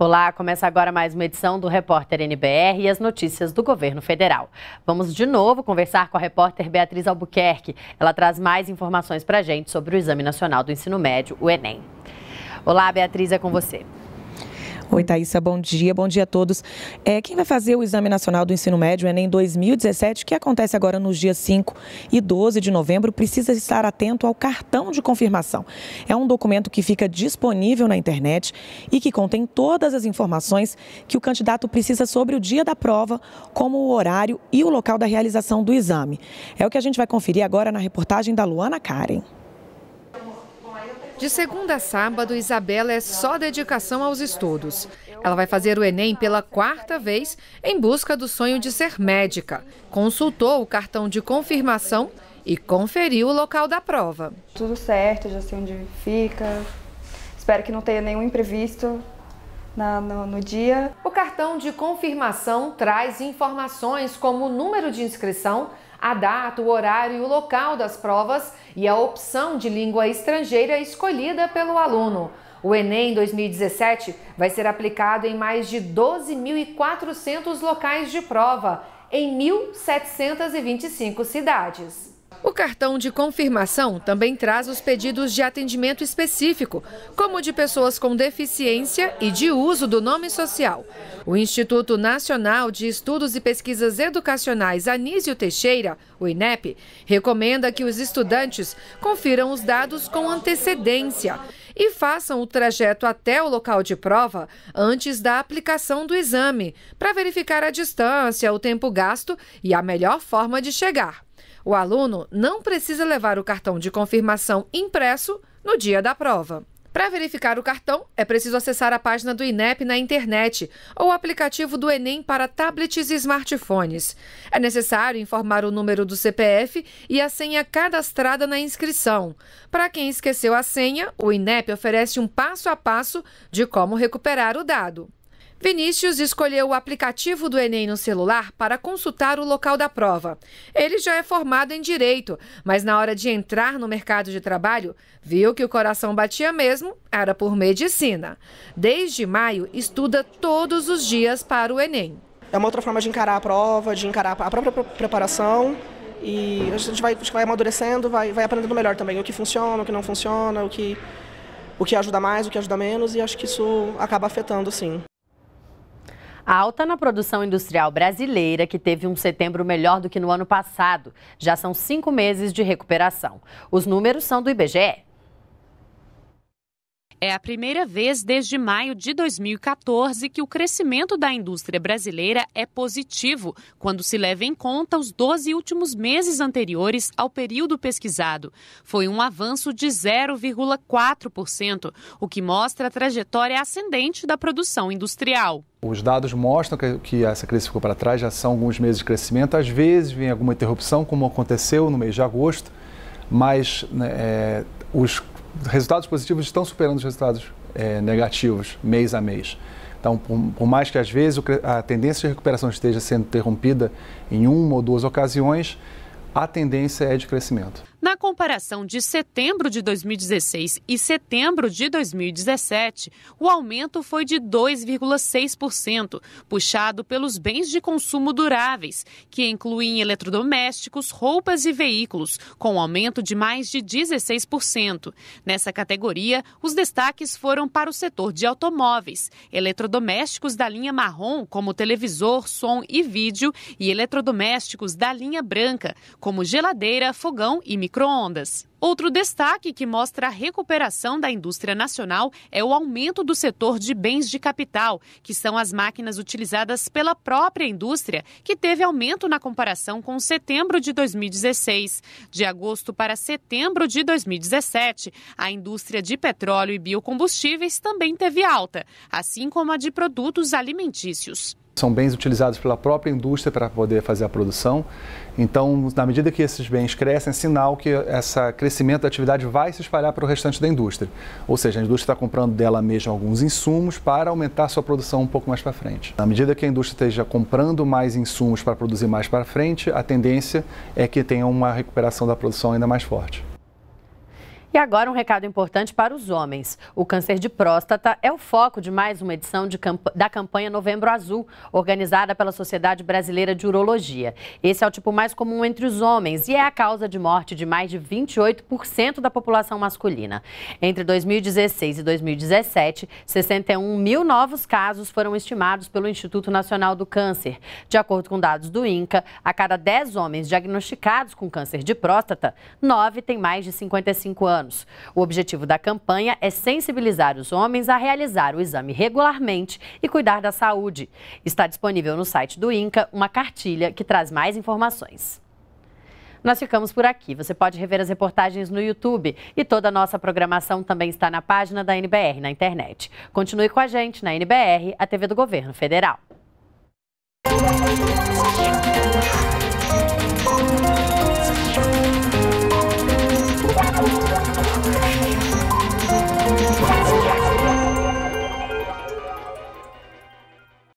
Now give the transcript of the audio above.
Olá, começa agora mais uma edição do Repórter NBR e as notícias do governo federal. Vamos de novo conversar com a repórter Beatriz Albuquerque. Ela traz mais informações para a gente sobre o Exame Nacional do Ensino Médio, o Enem. Olá, Beatriz, é com você. Oi, Thaisa, bom dia. Bom dia a todos. É, quem vai fazer o Exame Nacional do Ensino Médio, Enem 2017, que acontece agora nos dias 5 e 12 de novembro, precisa estar atento ao cartão de confirmação. É um documento que fica disponível na internet e que contém todas as informações que o candidato precisa sobre o dia da prova, como o horário e o local da realização do exame. É o que a gente vai conferir agora na reportagem da Luana Karen. De segunda a sábado, Isabela é só dedicação aos estudos. Ela vai fazer o Enem pela quarta vez em busca do sonho de ser médica. Consultou o cartão de confirmação e conferiu o local da prova. Tudo certo, já sei onde fica. Espero que não tenha nenhum imprevisto. Na, no, no, dia. O cartão de confirmação traz informações como o número de inscrição, a data, o horário e o local das provas e a opção de língua estrangeira escolhida pelo aluno. O Enem 2017 vai ser aplicado em mais de 12.400 locais de prova, em 1.725 cidades. O cartão de confirmação também traz os pedidos de atendimento específico, como de pessoas com deficiência e de uso do nome social. O Instituto Nacional de Estudos e Pesquisas Educacionais Anísio Teixeira, o INEP, recomenda que os estudantes confiram os dados com antecedência e façam o trajeto até o local de prova antes da aplicação do exame, para verificar a distância, o tempo gasto e a melhor forma de chegar. O aluno não precisa levar o cartão de confirmação impresso no dia da prova. Para verificar o cartão, é preciso acessar a página do INEP na internet ou o aplicativo do Enem para tablets e smartphones. É necessário informar o número do CPF e a senha cadastrada na inscrição. Para quem esqueceu a senha, o INEP oferece um passo a passo de como recuperar o dado. Vinícius escolheu o aplicativo do Enem no celular para consultar o local da prova. Ele já é formado em direito, mas na hora de entrar no mercado de trabalho, viu que o coração batia mesmo, era por medicina. Desde maio, estuda todos os dias para o Enem. É uma outra forma de encarar a prova, de encarar a própria preparação. E a gente vai, vai amadurecendo, vai, vai aprendendo melhor também o que funciona, o que não funciona, o que o que ajuda mais, o que ajuda menos, e acho que isso acaba afetando, sim. A alta na produção industrial brasileira, que teve um setembro melhor do que no ano passado, já são cinco meses de recuperação. Os números são do IBGE. É a primeira vez desde maio de 2014 que o crescimento da indústria brasileira é positivo, quando se leva em conta os 12 últimos meses anteriores ao período pesquisado. Foi um avanço de 0,4%, o que mostra a trajetória ascendente da produção industrial. Os dados mostram que, essa crise ficou para trás, já são alguns meses de crescimento. Às vezes vem alguma interrupção, como aconteceu no mês de agosto, mas né, é, os resultados positivos estão superando os resultados é, negativos mês a mês. Então, por, por, mais que às vezes a tendência de recuperação esteja sendo interrompida em uma ou duas ocasiões, a tendência é de crescimento. Na comparação de setembro de 2016 e setembro de 2017, o aumento foi de 2,6%, puxado pelos bens de consumo duráveis, que incluem eletrodomésticos, roupas e veículos, com aumento de mais de 16%. Nessa categoria, os destaques foram para o setor de automóveis, eletrodomésticos da linha marrom, como televisor, som e vídeo, e eletrodomésticos da linha branca, como geladeira, fogão e micro microondas. Outro destaque que mostra a recuperação da indústria nacional é o aumento do setor de bens de capital, que são as máquinas utilizadas pela própria indústria, que teve aumento na comparação com setembro de 2016. De agosto para setembro de 2017, a indústria de petróleo e biocombustíveis também teve alta, assim como a de produtos alimentícios. São bens utilizados pela própria indústria para poder fazer a produção. Então, na medida que esses bens crescem, é sinal que esse crescimento da atividade vai se espalhar para o restante da indústria. Ou seja, a indústria está comprando dela mesma alguns insumos para aumentar sua produção um pouco mais para frente. Na medida que a indústria esteja comprando mais insumos para produzir mais para frente, a tendência é que tenha uma recuperação da produção ainda mais forte. E agora um recado importante para os homens. O câncer de próstata é o foco de mais uma edição camp da campanha Novembro Azul, organizada pela Sociedade Brasileira de Urologia. Esse é o tipo mais comum entre os homens e é a causa de morte de mais de 28% da população masculina. Entre 2016 e 2017, 61 mil novos casos foram estimados pelo Instituto Nacional do Câncer. De acordo com dados do INCA, a cada 10 homens diagnosticados com câncer de próstata, 9 têm mais de 55 anos anos. O objetivo da campanha é sensibilizar os homens a realizar o exame regularmente e cuidar da saúde. Está disponível no site do INCA uma cartilha que traz mais informações. Nós ficamos por aqui. Você pode rever as reportagens no YouTube e toda a nossa programação também está na página da NBR na internet. Continue com a gente na NBR, a TV do Governo Federal.